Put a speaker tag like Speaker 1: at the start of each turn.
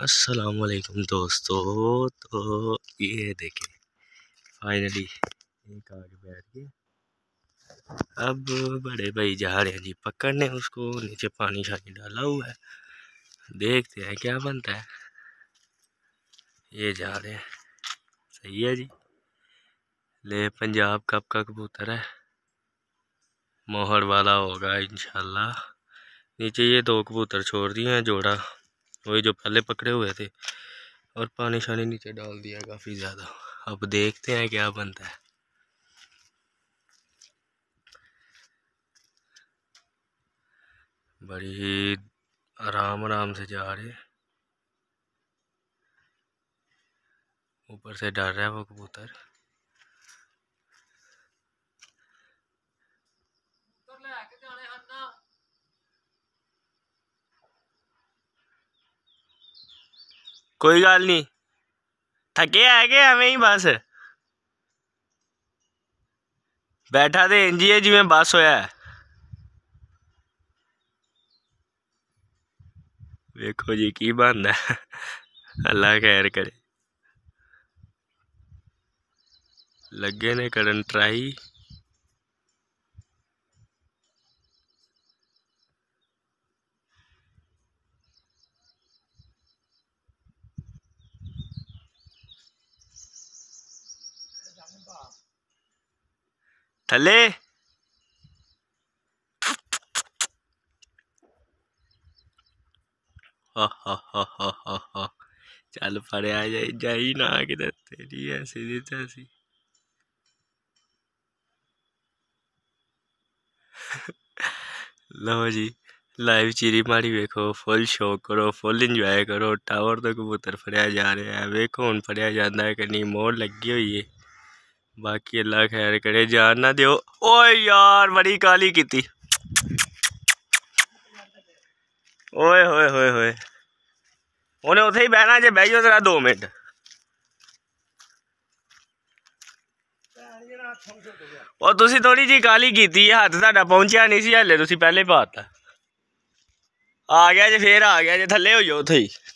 Speaker 1: वालेकुम दोस्तों तो ये देखिए फाइनली एक आगे बैठ गया अब बड़े भाई जा रहे हैं जी पकड़ने उसको नीचे पानी शानी डाला हुआ है देखते हैं क्या बनता है ये जा रहे हैं सही है जी ले पंजाब कप का कबूतर है मोहर वाला होगा इंशाल्लाह नीचे ये दो कबूतर छोड़ दिए हैं जोड़ा वही जो पहले पकड़े हुए थे और पानी शानी नीचे डाल दिया काफ़ी ज़्यादा अब देखते हैं क्या बनता है बड़ी ही आराम आराम से जा रहे ऊपर से डर रहा है वो कबूतर कोई गल नहीं थके है कि एवं ही बस बैठा तो इंज ही है जिमें बस होया है वेखो जी की बनना अल्लाह खैर करे लगे ने करन ट्राई थले चल पड़े आ जाए जाई ना तो तेरी ऐसी तैसी लो जी लाइव चीरी मारी देखो फुल शौक करो फुल इंजॉय करो टावर तो कबूतर फड़िया जा रहा है वेखो हूँ फड़िया जाता है कहीं मोर लगी हुई है बाकी अल्लाह खैर करे जान ना दियो ओ यार बड़ी काली की ओए होए होए होए उन्हें उथे ही बहना जे बह जरा दो मिनट और ਤੁਸੀਂ ਥੋੜੀ ਜੀ ਕਾਲੀ की ਹੈ ਹੱਥ ਤੁਹਾਡਾ ਪਹੁੰਚਿਆ ਨਹੀਂ ਸੀ ਹਲੇ ਤੁਸੀਂ ਪਹਿਲੇ ਪਾਤਾ ਆ ਗਿਆ ਜੇ ਫੇਰ ਆ ਗਿਆ ਜੇ ਥੱਲੇ ਹੋ ਜਾਓ ਉੱਥੇ